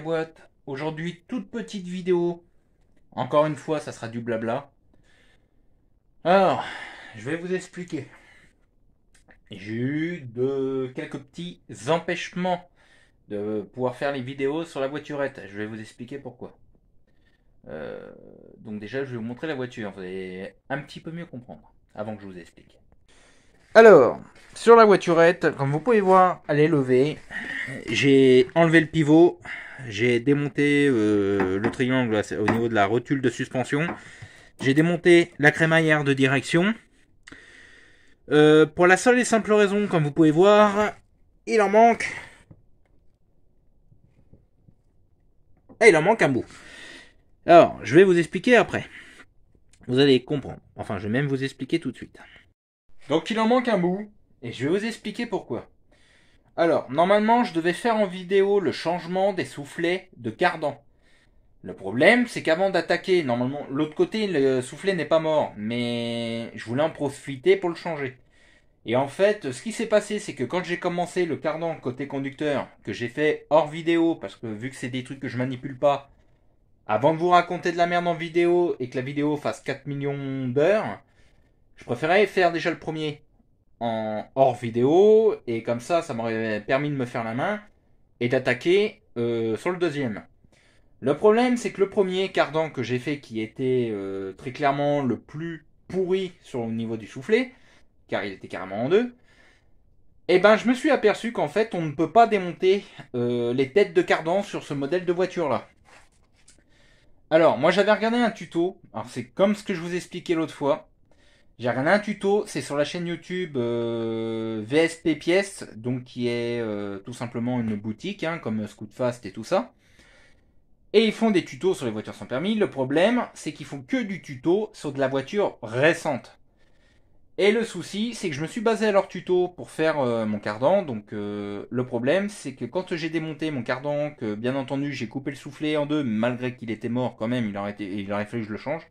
boîte Aujourd'hui, toute petite vidéo. Encore une fois, ça sera du blabla. Alors, je vais vous expliquer. J'ai eu de quelques petits empêchements de pouvoir faire les vidéos sur la voiturette. Je vais vous expliquer pourquoi. Euh, donc déjà, je vais vous montrer la voiture. Vous allez un petit peu mieux comprendre avant que je vous explique. Alors, sur la voiturette, comme vous pouvez voir, elle est levée. J'ai enlevé le pivot j'ai démonté euh, le triangle au niveau de la rotule de suspension. J'ai démonté la crémaillère de direction. Euh, pour la seule et simple raison, comme vous pouvez voir, il en manque... Et il en manque un bout. Alors, je vais vous expliquer après. Vous allez comprendre. Enfin, je vais même vous expliquer tout de suite. Donc, il en manque un bout. Et je vais vous expliquer pourquoi. Alors, normalement, je devais faire en vidéo le changement des soufflets de cardan. Le problème, c'est qu'avant d'attaquer, normalement, l'autre côté, le soufflet n'est pas mort, mais je voulais en profiter pour le changer. Et en fait, ce qui s'est passé, c'est que quand j'ai commencé le cardan côté conducteur, que j'ai fait hors vidéo, parce que vu que c'est des trucs que je manipule pas, avant de vous raconter de la merde en vidéo et que la vidéo fasse 4 millions d'heures, je préférais faire déjà le premier en hors vidéo, et comme ça, ça m'aurait permis de me faire la main et d'attaquer euh, sur le deuxième. Le problème, c'est que le premier cardan que j'ai fait, qui était euh, très clairement le plus pourri sur le niveau du soufflet, car il était carrément en deux, et eh ben, je me suis aperçu qu'en fait, on ne peut pas démonter euh, les têtes de cardan sur ce modèle de voiture-là. Alors, moi j'avais regardé un tuto, alors c'est comme ce que je vous expliquais l'autre fois, j'ai regardé un tuto, c'est sur la chaîne YouTube euh, VSP Pièces, donc qui est euh, tout simplement une boutique, hein, comme Scootfast et tout ça. Et ils font des tutos sur les voitures sans permis. Le problème, c'est qu'ils font que du tuto sur de la voiture récente. Et le souci, c'est que je me suis basé à leur tuto pour faire euh, mon cardan. Donc le problème, c'est que quand j'ai démonté mon cardan, que bien entendu j'ai coupé le soufflet en deux, malgré qu'il était mort quand même, il aurait, il aurait fallu que je le change.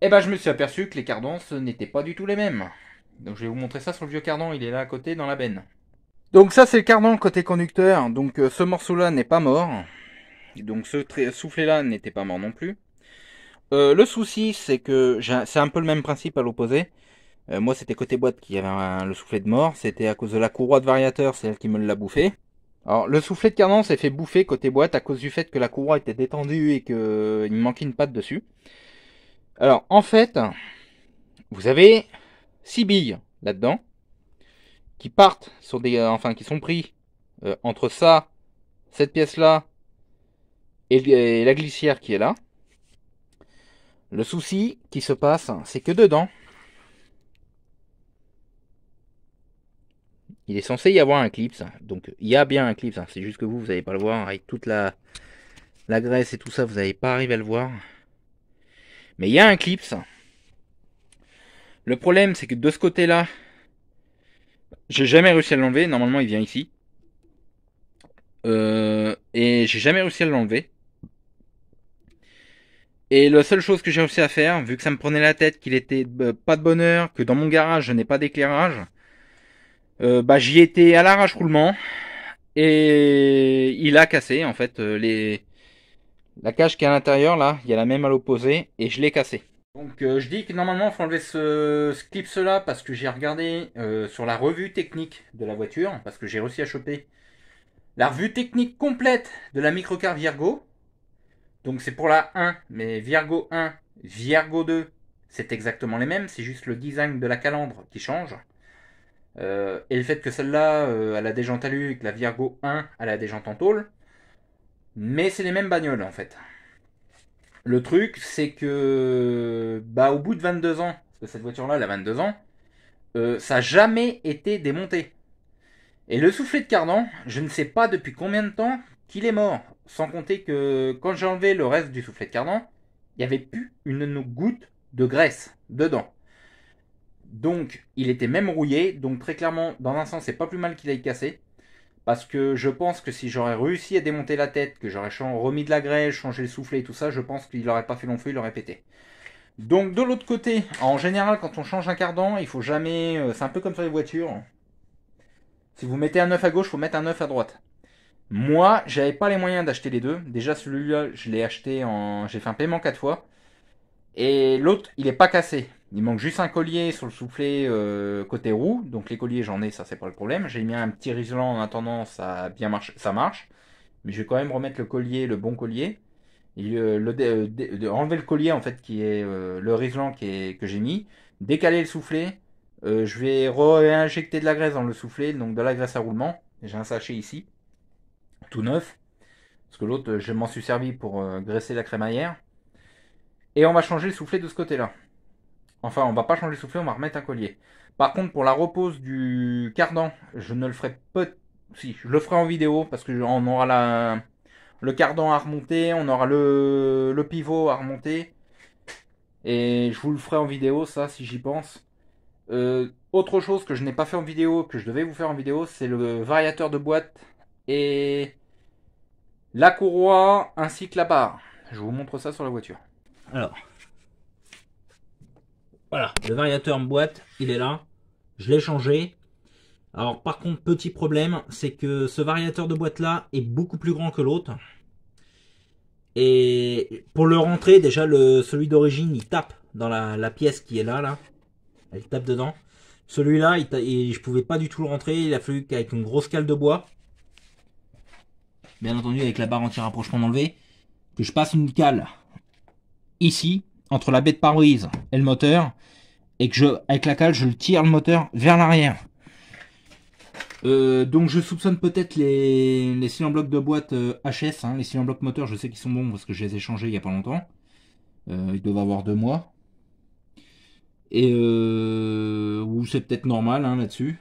Et eh ben, je me suis aperçu que les cardans, n'étaient pas du tout les mêmes. Donc, je vais vous montrer ça sur le vieux cardan. Il est là à côté, dans la benne. Donc, ça, c'est le cardan côté conducteur. Donc, euh, ce morceau-là n'est pas mort. Donc, ce euh, soufflet-là n'était pas mort non plus. Euh, le souci, c'est que c'est un peu le même principe à l'opposé. moi, c'était côté boîte qui avait le soufflet de mort. C'était à cause de la courroie de variateur, c'est elle qui me l'a bouffé. Alors, le soufflet de cardan s'est fait bouffer côté boîte à cause du fait que la courroie était détendue et qu'il me manquait une patte dessus. Alors, en fait, vous avez six billes là-dedans qui partent des, euh, enfin, qui sont pris euh, entre ça, cette pièce-là et, la glissière qui est là. Le souci qui se passe, c'est que dedans, il est censé y avoir un clip. Donc il y a bien un clip, hein. C'est juste que vous, vous n'allez pas le voir. Avec toute la, la graisse et tout ça, vous n'allez pas arriver à le voir. Mais il y a un clips. Le problème, c'est que de ce côté-là, j'ai jamais réussi à l'enlever. Normalement, il vient ici. Euh, et j'ai jamais réussi à l'enlever. Et la seule chose que j'ai réussi à faire, vu que ça me prenait la tête, qu'il était euh, pas de bonheur, que dans mon garage je n'ai pas d'éclairage, euh, bah j'y étais à l'arrache roulement et il a cassé en fait les la cage qui est à l'intérieur, là, il y a la même à l'opposé, et je l'ai cassée. Donc euh, je dis que normalement il faut enlever ce, clip là parce que j'ai regardé euh, sur la revue technique de la voiture, parce que j'ai réussi à choper la revue technique complète de la microcar Virgo. Donc c'est pour la 1, mais Virgo 1, Virgo 2, c'est exactement les mêmes, c'est juste le design de la calandre qui change. Euh, et le fait que celle-là, elle a des jantes et que la Virgo 1, elle a des jantes en tôle, mais c'est les mêmes bagnoles en fait. Le truc, c'est que bah au bout de 22 ans, parce que cette voiture-là, elle a 22 ans, euh, ça n'a jamais été démonté. Et le soufflet de cardan, je ne sais pas depuis combien de temps qu'il est mort. Sans compter que quand j'ai enlevé le reste du soufflet de cardan, il n'y avait plus une goutte de graisse dedans. Donc, il était même rouillé. Donc, très clairement, dans un sens, c'est pas plus mal qu'il aille cassé. Parce que je pense que si j'aurais réussi à démonter la tête, que j'aurais remis de la grève, changé le soufflet et tout ça, je pense qu'il n'aurait pas fait long feu, il aurait pété. Donc de l'autre côté, en général, quand on change un cardan, il faut jamais... Euh, c'est un peu comme sur les voitures. Si vous mettez un œuf à gauche, faut mettre un œuf à droite. Moi, j'avais pas les moyens d'acheter les deux. Déjà, celui-là, je l'ai acheté en... J'ai fait un paiement quatre fois. Et l'autre, il n'est pas cassé. Il manque juste un collier sur le soufflet euh, côté roue. Donc les colliers, j'en ai, ça c'est pas le problème. J'ai mis un petit riselant en attendant, ça bien marche, ça marche. Mais je vais quand même remettre le collier, le bon collier. Euh, le, euh, enlever le collier en fait qui est le riselant que j'ai mis, décaler le soufflet. je vais réinjecter de la graisse dans le soufflet, donc de la graisse à roulement. J'ai un sachet ici, tout neuf. Parce que l'autre, je m'en suis servi pour graisser la crémaillère. Et on va changer le soufflet de ce côté-là. Enfin, on va pas changer le soufflet, on va remettre un collier. Par contre, pour la repose du cardan, je ne le ferai pas. Si, je le ferai en vidéo parce que on aura la... le cardan à remonter, on aura le... pivot à remonter. Et je vous le ferai en vidéo, ça, si j'y pense. Euh, autre chose que je n'ai pas fait en vidéo, que je devais vous faire en vidéo, c'est le variateur de boîte et la courroie ainsi que la barre. Je vous montre ça sur la voiture. Alors, voilà, le variateur en boîte, il est là. Je l'ai changé. Alors par contre, petit problème, c'est que ce variateur de boîte là est beaucoup plus grand que l'autre. Et pour le rentrer, déjà le, celui d'origine, il tape dans la, pièce qui est là, là. Elle tape dedans. Celui-là, je pouvais pas du tout le rentrer. Il a fallu qu'avec une grosse cale de bois, bien entendu avec la barre anti-rapprochement enlevée, que je passe une cale ici entre la baie de paroisse et le moteur et que je, avec la cale, je le tire le moteur vers l'arrière. Euh, donc je soupçonne peut-être les, les cylindres blocs de boîte HS, euh, hein, les cylindres blocs moteur, je sais qu'ils sont bons parce que je les ai changés il n'y a pas longtemps. Euh, ils doivent avoir deux mois. Et ou c'est peut-être normal hein, là-dessus.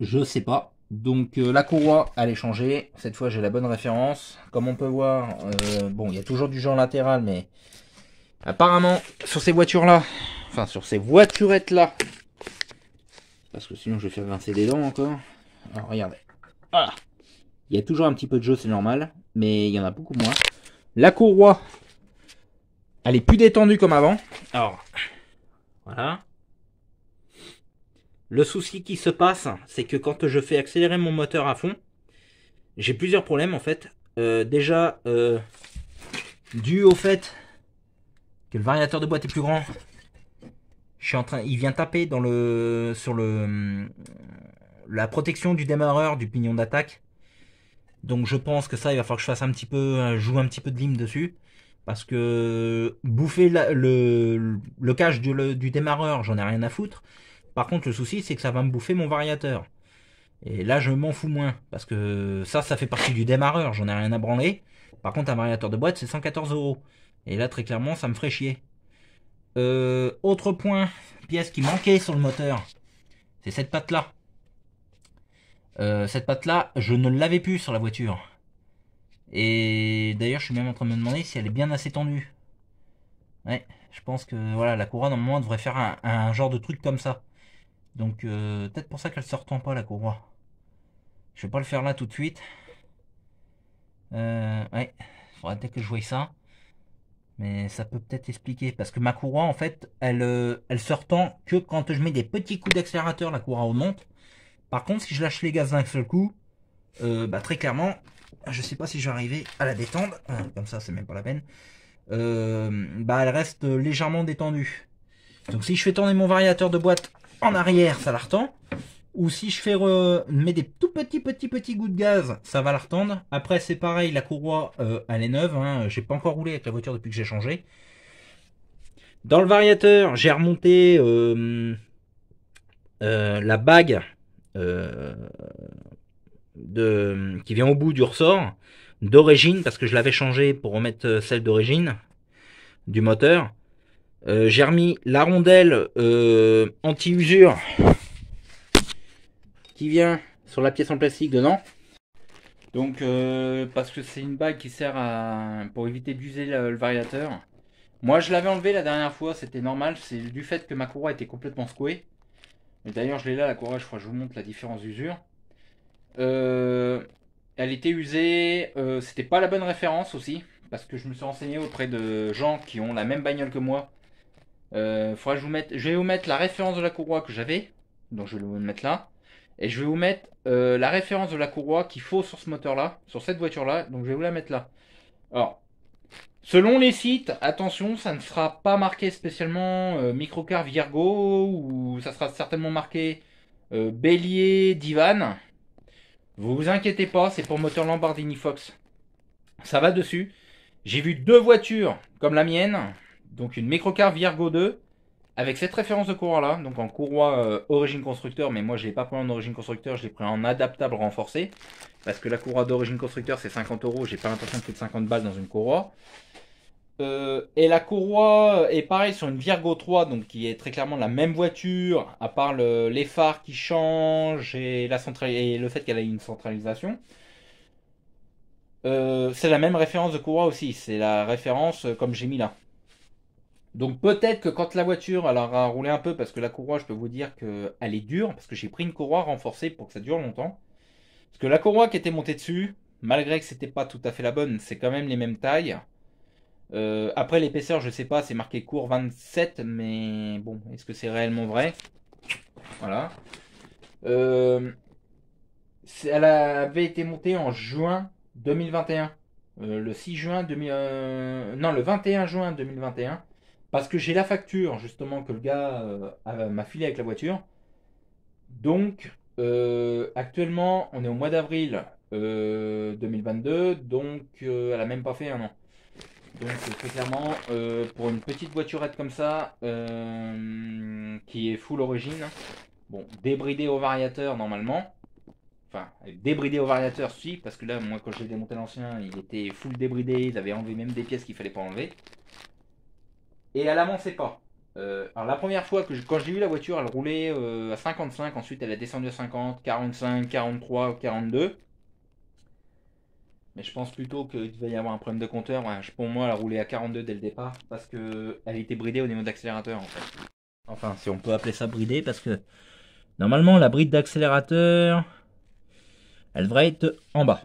Je sais pas. Donc la courroie, elle est changée. Cette fois j'ai la bonne référence. Comme on peut voir, bon il y a toujours du genre latéral mais Apparemment, sur ces voitures-là, enfin sur ces voiturettes-là, parce que sinon je vais faire grincer des dents encore. Alors regardez, voilà. Il y a toujours un petit peu de jeu, c'est normal, mais il y en a beaucoup moins. La courroie, elle est plus détendue comme avant. Alors, voilà. Le souci qui se passe, c'est que quand je fais accélérer mon moteur à fond, j'ai plusieurs problèmes en fait. Euh, déjà, euh, dû au fait que le variateur de boîte est plus grand. Je suis en train, il vient taper dans le, sur le, hum, la protection du démarreur du pignon d'attaque. Donc je pense que ça, il va falloir que je fasse un petit peu, joue un petit peu de lime dessus. Parce que bouffer le, le cache du, du démarreur, j'en ai rien à foutre. Par contre, le souci, c'est que ça va me bouffer mon variateur. Et là, je m'en fous moins. Parce que ça, ça fait partie du démarreur, j'en ai rien à branler. Par contre, un variateur de boîte, c'est 114 euros. Et là, très clairement, ça me ferait chier. Euh, autre point, pièce qui manquait sur le moteur, c'est cette patte-là. Euh, cette patte-là, je ne l'avais plus sur la voiture. Et d'ailleurs, je suis même en train de me demander si elle est bien assez tendue. Ouais, je pense que voilà, la courroie, normalement, devrait faire un, genre de truc comme ça. Donc, euh, peut-être pour ça qu'elle ne se pas, la courroie. Je vais pas le faire là tout de suite. Euh, ouais, faudrait peut-être que je voie ça. Mais ça peut peut-être expliquer. Parce que ma courroie, en fait, elle, euh, elle se retend que quand je mets des petits coups d'accélérateur, la courroie remonte. Par contre, si je lâche les gaz d'un seul coup, euh, bah, très clairement, je sais pas si je vais arriver à la détendre. Ah, comme ça, c'est même pas la peine. Euh, bah, elle reste légèrement détendue. Donc si je fais tourner mon variateur de boîte en arrière, ça la retend ou si je fais mets des tout petits petits petits gouttes de gaz, ça va la retendre. Après c'est pareil, la courroie euh, elle est neuve, hein, j'ai pas encore roulé avec la voiture depuis que j'ai changé. Dans le variateur, j'ai remonté euh, euh, la bague de, qui vient au bout du ressort d'origine parce que je l'avais changé pour remettre celle d'origine du moteur. j'ai remis la rondelle anti-usure qui vient sur la pièce en plastique dedans. Donc, euh, parce que c'est une bague qui sert à, pour éviter d'user le, variateur. Moi, je l'avais enlevé la dernière fois, c'était normal. C'est du fait que ma courroie était complètement secouée. d'ailleurs, je l'ai là, la courroie, je crois que je vous montre la différence d'usure. Euh, elle était usée, euh, c'était pas la bonne référence aussi, parce que je me suis renseigné auprès de gens qui ont la même bagnole que moi. je, vous je vais vous mettre la référence de la courroie que j'avais, donc je vais le mettre là. Et je vais vous mettre euh, la référence de la courroie qu'il faut sur ce moteur-là, sur cette voiture-là. Donc je vais vous la mettre là. Alors, selon les sites, attention, ça ne sera pas marqué spécialement euh, microcar Virgo ou ça sera certainement marqué euh, Bélier Divan. Vous vous inquiétez pas, c'est pour moteur Lamborghini Fox. Ça va dessus. J'ai vu deux voitures comme la mienne, donc une microcar Virgo 2 avec cette référence de courroie-là, donc en courroie euh, origine constructeur, mais moi je ne l'ai pas pris en origine constructeur, je l'ai pris en adaptable renforcé, parce que la courroie d'origine constructeur c'est 50 euros, j'ai pas l'impression de faire 50 balles dans une courroie. Euh, et la courroie est pareil sur une Virgo 3, donc qui est très clairement la même voiture, à part les phares qui changent et, la et le fait qu'elle ait une centralisation. Euh, c'est la même référence de courroie aussi, c'est la référence comme j'ai mis là. Donc peut-être que quand la voiture elle aura roulé un peu, parce que la courroie, je peux vous dire qu'elle est dure, parce que j'ai pris une courroie renforcée pour que ça dure longtemps. Parce que la courroie qui était montée dessus, malgré que c'était pas tout à fait la bonne, c'est quand même les mêmes tailles. Euh, après l'épaisseur, je sais pas, c'est marqué court 27, mais bon, est-ce que c'est réellement vrai Voilà. Euh, elle avait été montée en juin 2021. Euh, le 6 juin, 2021, non, le 21 juin 2021. Parce que j'ai la facture, justement, que le gars euh, m'a filé avec la voiture. Donc, euh, actuellement, on est au mois d'avril 2022, euh, donc elle a même pas fait un an. Donc, très clairement, pour une petite voiturette comme ça, qui est full origine, bon, débridée au variateur normalement, enfin, débridé au variateur, si, parce que là, moi, quand j'ai démonté l'ancien, il était full débridé, ils avaient enlevé même des pièces qu'il fallait pas enlever et elle avançait pas. Euh, alors la première fois que quand j'ai vu la voiture, elle roulait euh, à 55, ensuite elle a descendu à 50, 45, 43, 42. Mais je pense plutôt qu'il devait y avoir un problème de compteur. pour moi, elle a roulé à 42 dès le départ parce qu'elle était bridée au niveau d'accélérateur en Enfin, si on peut appeler ça bridée parce que normalement la bride d'accélérateur, elle devrait être en bas.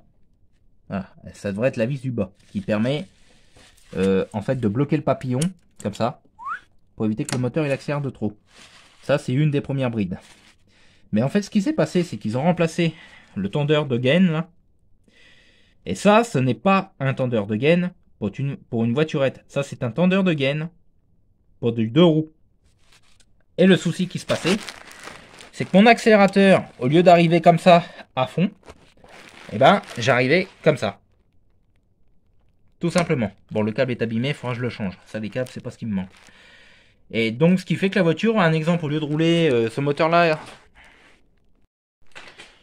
ça devrait être la vis du bas qui permet euh, en fait de bloquer le papillon comme ça, pour éviter que le moteur il accélère de trop. Ça, c'est une des premières brides. Mais en fait, ce qui s'est passé, c'est qu'ils ont remplacé le tendeur de gaine, là. Et ça, ce n'est pas un tendeur de gaine pour une, pour voiturette. Ça, c'est un tendeur de gaine pour deux roues. Et le souci qui se passait, c'est que mon accélérateur, au lieu d'arriver comme ça à fond, et eh ben, j'arrivais comme ça. Tout simplement. Bon, le câble est abîmé, il faudra que je le change. Ça, les câbles, c'est pas ce qui me manque. Et donc, ce qui fait que la voiture, un exemple, au lieu de rouler euh, ce moteur-là, hein.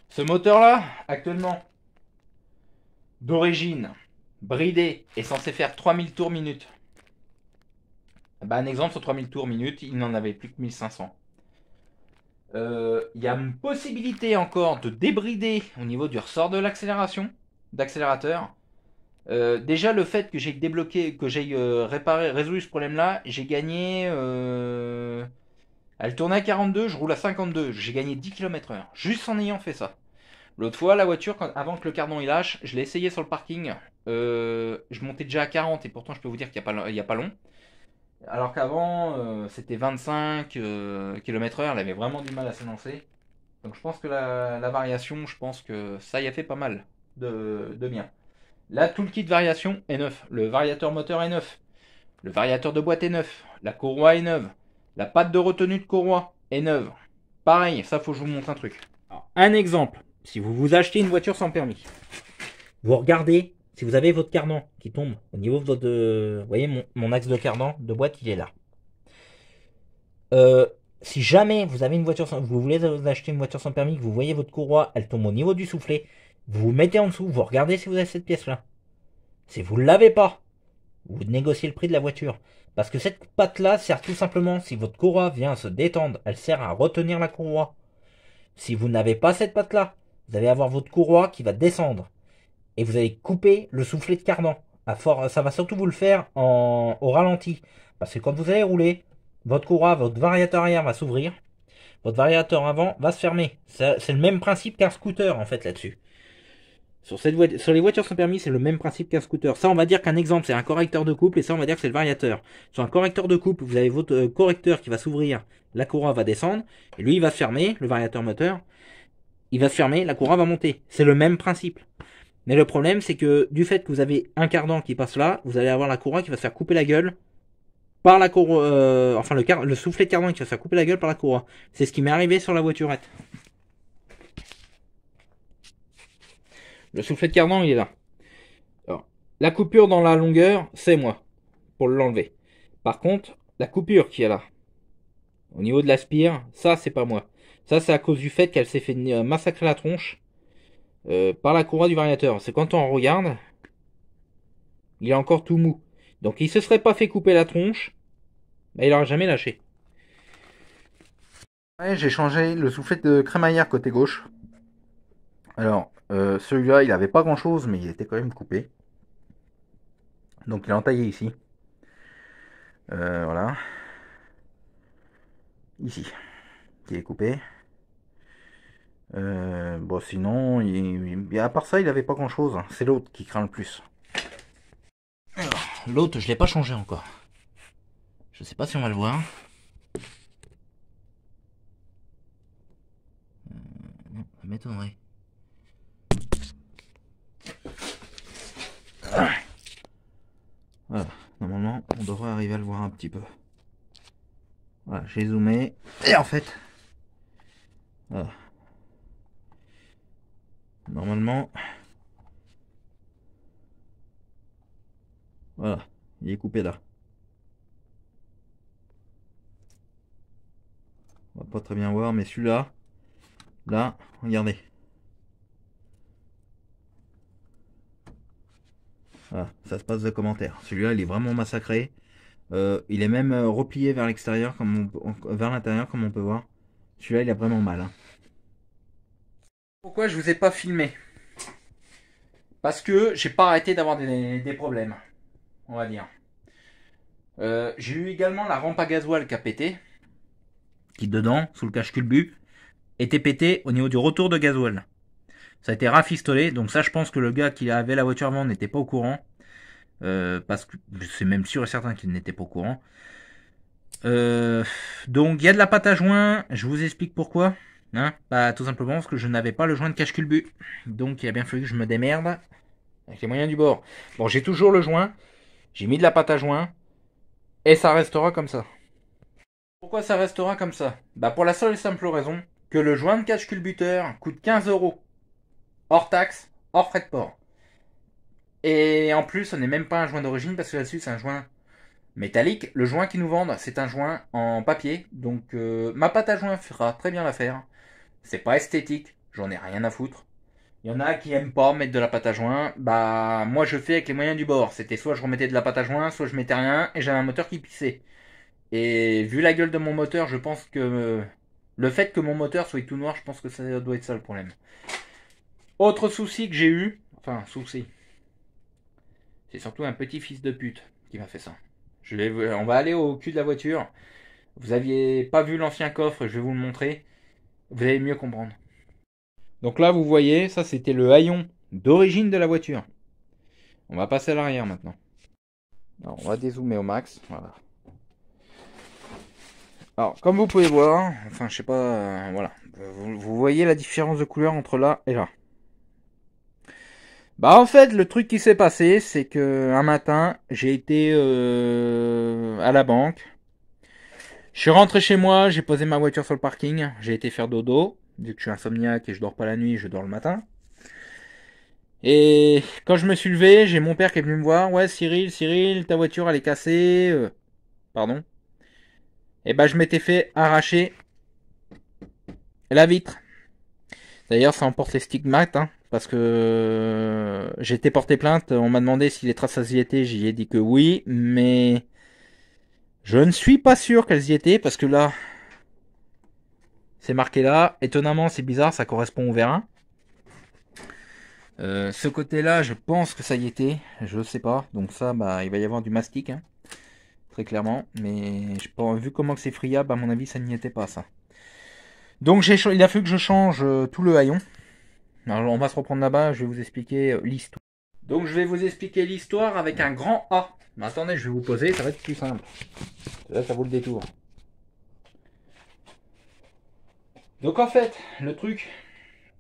ce moteur-là, actuellement, d'origine, bridé, est censé faire 3000 tours minute. Bah, un exemple, sur 3000 tours minute, il n'en avait plus que 1500. Euh, il y a une possibilité encore de débrider au niveau du ressort de l'accélération, d'accélérateur, euh, déjà, le fait que j'ai débloqué, que j'ai euh, réparé, résolu ce problème-là, j'ai gagné. Euh, elle tournait à 42, je roule à 52. J'ai gagné 10 km/h, juste en ayant fait ça. L'autre fois, la voiture, avant que le cardan il lâche, je l'ai essayé sur le parking. je montais déjà à 40 et pourtant, je peux vous dire qu'il n'y a, pas long. Alors qu'avant, c'était 25 km/h, elle avait vraiment du mal à s'élancer. Donc je pense que la, variation, je pense que ça y a fait pas mal de, de bien. La de variation est neuf, le variateur moteur est neuf, le variateur de boîte est neuf, la courroie est neuve, la patte de retenue de courroie est neuve. Pareil, ça faut que je vous montre un truc. un exemple, si vous vous achetez une voiture sans permis, vous regardez si vous avez votre cardan qui tombe au niveau de votre... Euh, vous voyez, mon, axe de cardan de boîte, il est là. Euh, si jamais vous avez une voiture vous voulez acheter une voiture sans permis, que vous voyez votre courroie, elle tombe au niveau du soufflet, vous vous mettez en dessous, vous regardez si vous avez cette pièce-là. Si vous ne l'avez pas, vous négociez le prix de la voiture. Parce que cette patte-là sert tout simplement, si votre courroie vient se détendre, elle sert à retenir la courroie. Si vous n'avez pas cette patte-là, vous allez avoir votre courroie qui va descendre. Et vous allez couper le soufflet de cardan. ça va surtout vous le faire en, au ralenti. Parce que quand vous allez rouler, votre courroie, votre variateur arrière va s'ouvrir. Votre variateur avant va se fermer. C'est le même principe qu'un scooter, en fait, là-dessus. Sur, les voitures sans permis, c'est le même principe qu'un scooter. Ça, on va dire qu'un exemple, c'est un correcteur de couple, et ça, on va dire que c'est le variateur. Sur un correcteur de couple, vous avez votre euh, correcteur qui va s'ouvrir, la courroie va descendre, et lui, il va se fermer, le variateur moteur, il va se fermer, la courroie va monter. C'est le même principe. Mais le problème, c'est que du fait que vous avez un cardan qui passe là, vous allez avoir la courroie qui va se faire couper la gueule par la courroie, euh, enfin le, le soufflet de cardan qui va se faire couper la gueule par la courroie. C'est ce qui m'est arrivé sur la voiturette. Le soufflet de cardan, il est là. Alors, la coupure dans la longueur, c'est moi, pour l'enlever. Par contre, la coupure qui est là, au niveau de la spire, ça, c'est pas moi. Ça, c'est à cause du fait qu'elle s'est fait euh, massacrer la tronche euh, par la courroie du variateur. C'est quand on regarde, il est encore tout mou. Donc, il se serait pas fait couper la tronche, mais il n'aurait jamais lâché. j'ai changé le soufflet de crémaillère côté gauche. Alors, euh, celui-là, il n'avait pas grand-chose, mais il était quand même coupé. Donc il est entaillé ici. Euh, voilà. Ici. Qui est coupé. Euh, bon, sinon, il, à part ça, il n'avait pas grand-chose. C'est l'autre qui craint le plus. L'autre, je l'ai pas changé encore. Je sais pas si on va le voir. m'étonnerait. Voilà, normalement, on devrait arriver à le voir un petit peu. Voilà, j'ai zoomé. Et en fait, voilà. Normalement, voilà, il est coupé là. On va pas très bien voir, mais celui-là, là, regardez. ça se passe de commentaires. Celui-là, il est vraiment massacré. Euh, il est même euh, replié vers l'extérieur, comme l'intérieur, comme on peut voir. Celui-là, il a vraiment mal. Hein. Pourquoi je vous ai pas filmé Parce que j'ai pas arrêté d'avoir des, problèmes, on va dire. Euh, j'ai eu également la rampe à gasoil qui a pété, qui dedans, sous le cache culbu, était pété au niveau du retour de gasoil. Ça a été rafistolé. Donc ça, je pense que le gars qui avait la voiture avant n'était pas au courant. Euh, parce que c'est même sûr et certain qu'il n'était pas au courant. Euh, donc il y a de la pâte à joint. Je vous explique pourquoi. Hein, bah, tout simplement parce que je n'avais pas le joint de cache culbu. Donc il a bien fallu que je me démerde avec les moyens du bord. Bon, j'ai toujours le joint. J'ai mis de la pâte à joint. Et ça restera comme ça. Pourquoi ça restera comme ça Bah pour la seule et simple raison que le joint de cache culbuteur coûte 15 euros hors taxe, hors frais de port. Et en plus, ce n'est même pas un joint d'origine parce que là-dessus, c'est un joint métallique. Le joint qu'ils nous vendent, c'est un joint en papier. Donc euh, ma pâte à joint fera très bien l'affaire. C'est pas esthétique, j'en ai rien à foutre. Il y en a qui aiment pas mettre de la pâte à joint. Bah moi je fais avec les moyens du bord. C'était soit je remettais de la pâte à joint, soit je mettais rien et j'avais un moteur qui pissait. Et vu la gueule de mon moteur, je pense que euh, le fait que mon moteur soit tout noir, je pense que ça doit être ça le problème. Autre souci que j'ai eu, enfin souci, c'est surtout un petit fils de pute qui m'a fait ça. on va aller au cul de la voiture. Vous aviez pas vu l'ancien coffre, je vais vous le montrer. Vous allez mieux comprendre. Donc là, vous voyez, ça c'était le haillon d'origine de la voiture. On va passer à l'arrière maintenant. on va dézoomer au max. Voilà. Alors, comme vous pouvez voir, enfin, je sais pas, euh, voilà. vous voyez la différence de couleur entre là et là. Bah en fait le truc qui s'est passé c'est que un matin j'ai été euh, à la banque. Je suis rentré chez moi, j'ai posé ma voiture sur le parking, j'ai été faire dodo, vu que je suis insomniaque et je dors pas la nuit, je dors le matin. Et quand je me suis levé, j'ai mon père qui est venu me voir, ouais Cyril, Cyril, ta voiture elle est cassée. Euh. pardon. Et bah je m'étais fait arracher la vitre. D'ailleurs ça emporte les stigmates, hein parce que j'étais porté plainte. On m'a demandé si les traces y étaient. J'y ai dit que oui, mais je ne suis pas sûr qu'elles y étaient parce que là, c'est marqué là. Étonnamment, c'est bizarre, ça correspond au vérin. Euh, ce côté-là, je pense que ça y était, je sais pas. Donc ça, bah, il va y avoir du mastic, hein. très clairement. Mais vu comment c'est friable, à mon avis, ça n'y était pas ça. Donc il a fallu que je change euh, tout le haillon, on va se reprendre là-bas, je vais vous expliquer euh, l'histoire. Donc je vais vous expliquer l'histoire avec un grand A. Mais attendez, je vais vous poser, ça va être plus simple. Là, ça vaut le détour. Donc en fait, le truc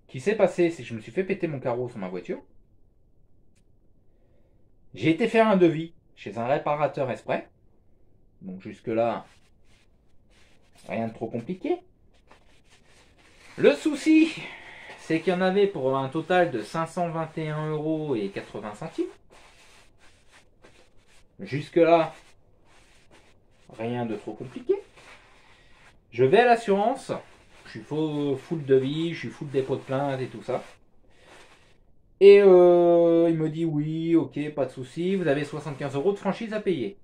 qui s'est passé, c'est que je me suis fait péter mon carreau sur ma voiture. J'ai été faire un devis chez un réparateur exprès. Donc jusque-là, rien de trop compliqué. Le souci, c'est qu'il y en avait pour un total de 521 euros et 80 centimes. Jusque-là, rien de trop compliqué. Je vais à l'assurance, je suis faux, de devis, je suis full dépôt de plainte et tout ça. Et euh, il me dit oui, ok, pas de souci, vous avez 75 euros de franchise à payer.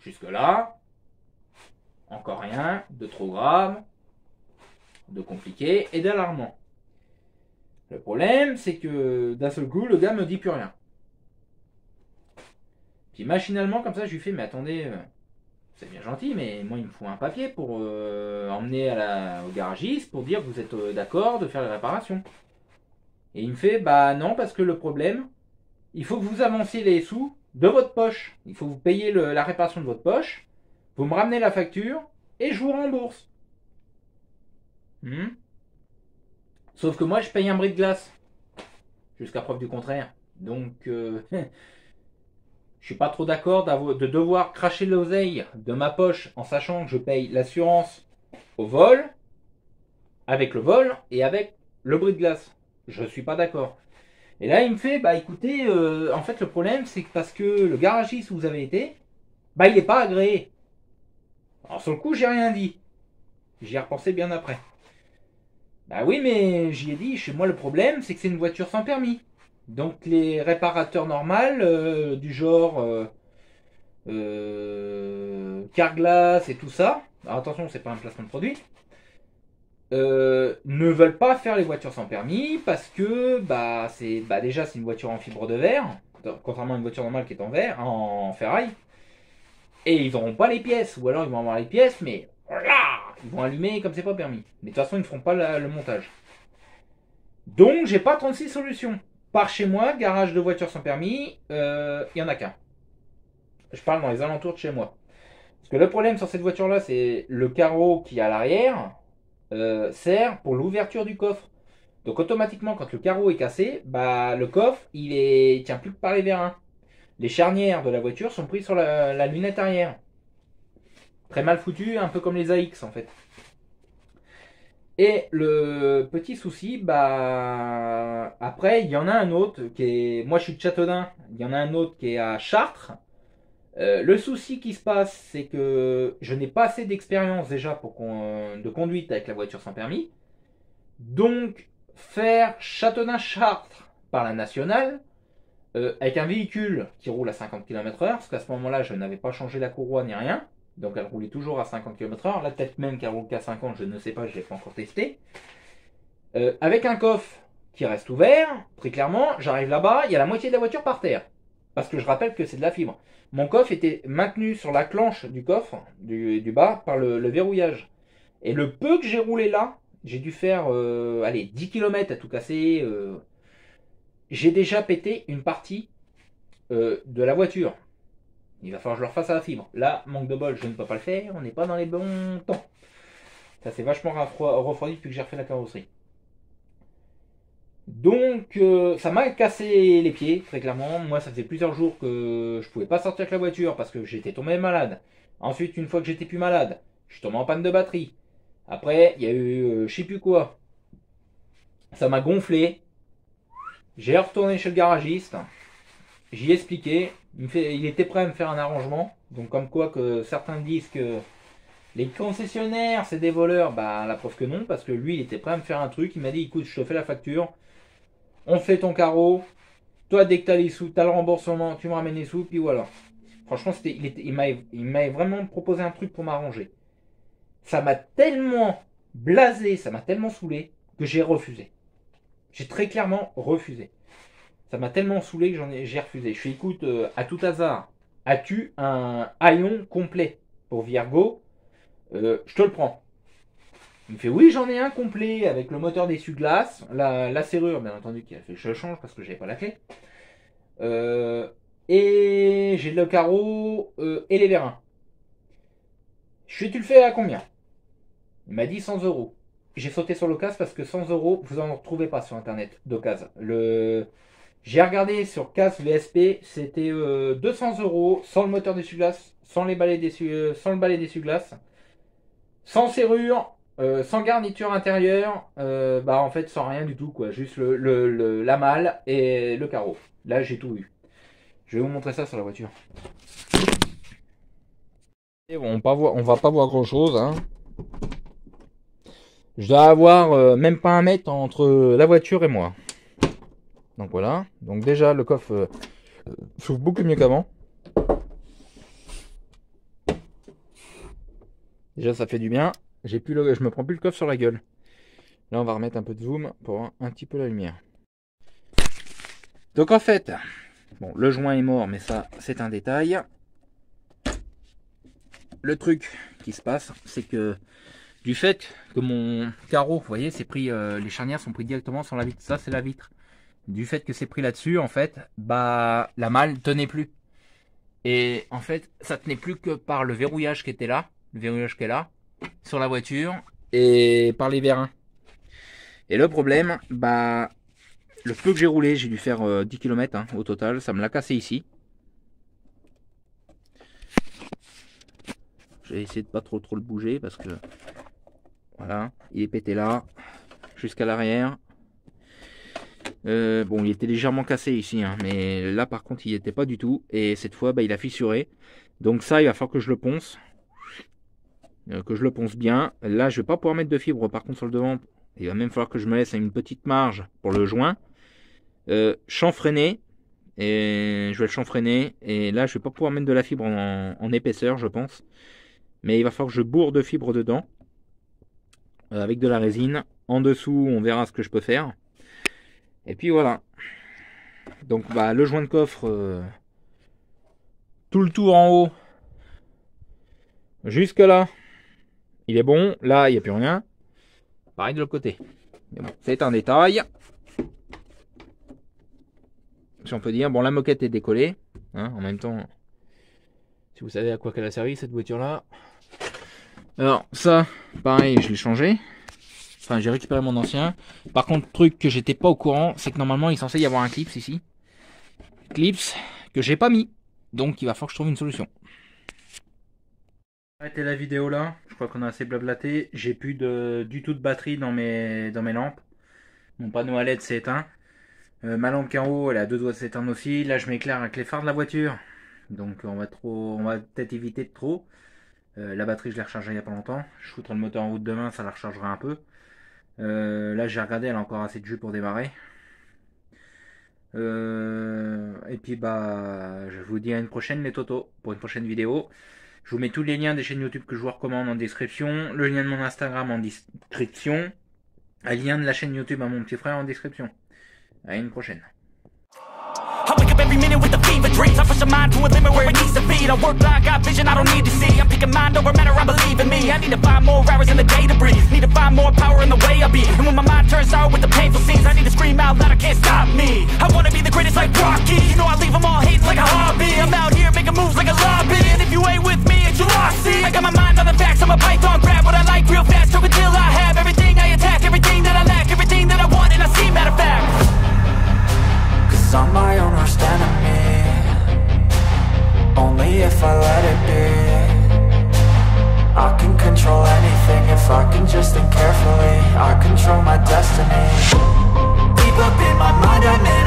Jusque-là, encore rien de trop grave, de compliqué et d'alarmant. Le problème, c'est que d'un seul coup, le gars me dit plus rien. Puis machinalement, comme ça, je lui fais, mais attendez, euh, c'est bien gentil, mais moi, il me faut un papier pour euh, emmener à la, au garagiste pour dire que vous êtes euh, d'accord de faire les réparations. Et il me fait, bah non, parce que le problème, il faut que vous avanciez les sous de votre poche. Il faut que vous payiez la réparation de votre poche, vous me ramenez la facture et je vous rembourse. Hmm? Sauf que moi, je paye un bris de glace. Jusqu'à preuve du contraire. Donc, euh, je suis pas trop d'accord de devoir cracher l'oseille de ma poche en sachant que je paye l'assurance au vol, avec le vol et avec le bris de glace. Je suis pas d'accord. Et là, il me fait, bah écoutez, euh, en fait, le problème, c'est que parce que le garagiste où vous avez été, bah il est pas agréé. Alors, sur le coup, j'ai rien dit. J'y ai repensé bien après. Bah oui, mais j'y ai dit, chez moi le problème, c'est que c'est une voiture sans permis. Donc les réparateurs normaux, euh, du genre euh, euh et tout ça, attention, c'est pas un placement de produit, euh, ne veulent pas faire les voitures sans permis parce que bah c'est bah déjà c'est une voiture en fibre de verre, contrairement à une voiture normale qui est en verre, en ferraille, et ils n'auront pas les pièces, ou alors ils vont avoir les pièces, mais voilà ils vont allumer comme c'est pas permis. Mais de toute façon, ils ne feront pas le montage. Donc, j'ai pas 36 solutions. Par chez moi, garage de voitures sans permis, il euh, y en a qu'un. Je parle dans les alentours de chez moi. Parce que le problème sur cette voiture-là, c'est le carreau qui est à l'arrière euh, sert pour l'ouverture du coffre. Donc automatiquement, quand le carreau est cassé, bah, le coffre, il est tient plus que par les vérins. Les charnières de la voiture sont prises sur la lunette arrière. Très mal foutu, un peu comme les AX en fait. Et le petit souci, bah après, il y en a un autre qui est. Moi je suis de Châteaudun, il y en a un autre qui est à Chartres. Euh, le souci qui se passe, c'est que je n'ai pas assez d'expérience déjà pour de conduite avec la voiture sans permis. Donc, faire Châteaudun-Chartres par la nationale, euh, avec un véhicule qui roule à 50 km/h, parce qu'à ce moment-là, je n'avais pas changé la courroie ni rien, donc elle roulait toujours à 50 km/h. Là, peut-être même qu'elle roule qu'à 50, je ne sais pas, je ne l'ai pas encore testé. Euh, avec un coffre qui reste ouvert, très clairement, j'arrive là-bas, il y a la moitié de la voiture par terre. Parce que je rappelle que c'est de la fibre. Mon coffre était maintenu sur la planche du coffre, du, bas, par le, verrouillage. Et le peu que j'ai roulé là, j'ai dû faire, 10 euh, km à tout casser. Euh. j'ai déjà pété une partie de la voiture. Il va falloir que je leur fasse à la fibre. Là, manque de bol, je ne peux pas le faire, on n'est pas dans les bons temps. Ça s'est vachement refroidi depuis que j'ai refait la carrosserie. Donc, euh, ça m'a cassé les pieds, très clairement. Moi, ça faisait plusieurs jours que je pouvais pas sortir avec la voiture parce que j'étais tombé malade. Ensuite, une fois que j'étais plus malade, je suis tombé en panne de batterie. Après, il y a eu je euh, je sais plus quoi. Ça m'a gonflé. J'ai retourné chez le garagiste. J'y ai expliqué. Il, était prêt à me faire un arrangement. Donc comme quoi que certains disent que les concessionnaires, c'est des voleurs. Bah la preuve que non, parce que lui, il était prêt à me faire un truc. Il m'a dit, écoute, je te fais la facture. On fait ton carreau. Toi, dès que as les sous, t'as le remboursement, tu me ramènes les sous, puis voilà. Franchement, c'était, il, il m'avait vraiment proposé un truc pour m'arranger. Ça m'a tellement blasé, ça m'a tellement saoulé que j'ai refusé. J'ai très clairement refusé. Ça m'a tellement saoulé que j'en ai, j'ai refusé. Je fais écoute, euh, à tout hasard, as-tu un haillon complet pour Virgo euh, Je te le prends. Il me fait oui, j'en ai un complet avec le moteur d'essuie-glace, la, serrure, bien entendu, qui a fait je change parce que n'avais pas la clé. Euh, et j'ai le carreau et les vérins. Je suis tu le fais à combien Il m'a dit 100 euros. J'ai sauté sur l'occasion parce que 100 euros, vous en retrouvez pas sur internet d'occasion. Le, j'ai regardé sur CAS VSP, c'était 200 euh, euros sans le moteur d'essuie-glace, sans, les balais euh, sans le balai d'essuie-glace, sans serrure, euh, sans garniture intérieure, bah en fait sans rien du tout quoi, juste le, la malle et le carreau. Là j'ai tout eu. Je vais vous montrer ça sur la voiture. on, ne va pas voir grand chose. Hein. Je dois avoir même pas un mètre entre la voiture et moi. Donc voilà. Donc déjà, le coffre euh, s'ouvre beaucoup mieux qu'avant. Déjà, ça fait du bien. J'ai plus le... Je me prends plus le coffre sur la gueule. Là, on va remettre un peu de zoom pour un petit peu la lumière. Donc en fait, bon, le joint est mort, mais ça, c'est un détail. Le truc qui se passe, c'est que du fait que mon carreau, vous voyez, c'est pris, euh, les charnières sont prises directement sur la vitre. Ça, c'est la vitre du fait que c'est pris là-dessus, en fait, bah, la malle tenait plus. Et en fait, ça tenait plus que par le verrouillage qui était là, le verrouillage qui est là, sur la voiture, et par les vérins. Et le problème, bah, le peu que j'ai roulé, j'ai dû faire 10 euh, km hein, au total, ça me l'a cassé ici. J'ai essayé de pas trop trop le bouger parce que voilà, il est pété là, jusqu'à l'arrière, euh, bon, il était légèrement cassé ici, hein, mais là par contre il n'y était pas du tout. Et cette fois, bah, il a fissuré. Donc ça, il va falloir que je le ponce. Euh, que je le ponce bien. Là, je vais pas pouvoir mettre de fibre par contre sur le devant. Il va même falloir que je me laisse une petite marge pour le joint. Euh, chanfreiner. Et je vais le chanfreiner. Et là, je vais pas pouvoir mettre de la fibre en épaisseur, je pense. Mais il va falloir que je bourre de fibre dedans. avec de la résine. En dessous, on verra ce que je peux faire. Et puis voilà. Donc bah, le joint de coffre, euh, tout le tour en haut, jusque là, il est bon. Là, il n'y a plus rien. Pareil de l'autre côté. c'est un détail. Si on peut dire, bon, la moquette est décollée. Hein, en même temps, si vous savez à quoi qu'elle a servi cette voiture-là. Alors ça, pareil, je l'ai changé. Enfin, j'ai récupéré mon ancien. Par contre, truc que j'étais pas au courant, c'est que normalement, il est censé y avoir un clips ici. Clips que j'ai pas mis. Donc, il va falloir que je trouve une solution. Arrêtez la vidéo là. Je crois qu'on a assez blablaté. J'ai plus de, du tout de batterie dans mes, dans mes lampes. Mon panneau à LED s'est éteint. Euh, ma lampe qui est en haut, elle a deux doigts de s'éteindre aussi. Là, je m'éclaire avec les phares de la voiture. Donc, on va trop, on va peut-être éviter de trop. Euh, la batterie, je l'ai rechargée il n'y a pas longtemps. Je foutrai le moteur en route demain, ça la rechargera un peu. Euh, là, j'ai regardé, elle a encore assez de jus pour démarrer. Euh, et puis, bah, je vous dis à une prochaine, les totos, pour une prochaine vidéo. Je vous mets tous les liens des chaînes YouTube que je vous recommande en description, le lien de mon Instagram en description, un lien de la chaîne YouTube à mon petit frère en description. À une prochaine. every minute with a fever dreams. I push a mind to a limit where it needs to feed. I work blind, got vision I don't need to see. I'm picking mind over matter, I believe in me. I need to find more hours in the day to breathe. Need to find more power in the way I be. And when my mind turns sour with the painful scenes, I need to scream out loud, I can't stop me. I wanna be the greatest like Rocky. You know I leave them all hating like a hobby. I'm out here making moves like a lobby. And if you ain't with me, it's your loss. See, I got my mind on the facts. I'm a python, grab what I like real fast. Choke until I have everything I attack, everything that I lack, everything that I want, and I see matter of fact. Cause I'm my own worst enemy Only if I let it be I can control anything if I can just think carefully I control my destiny Deep up in my mind I'm in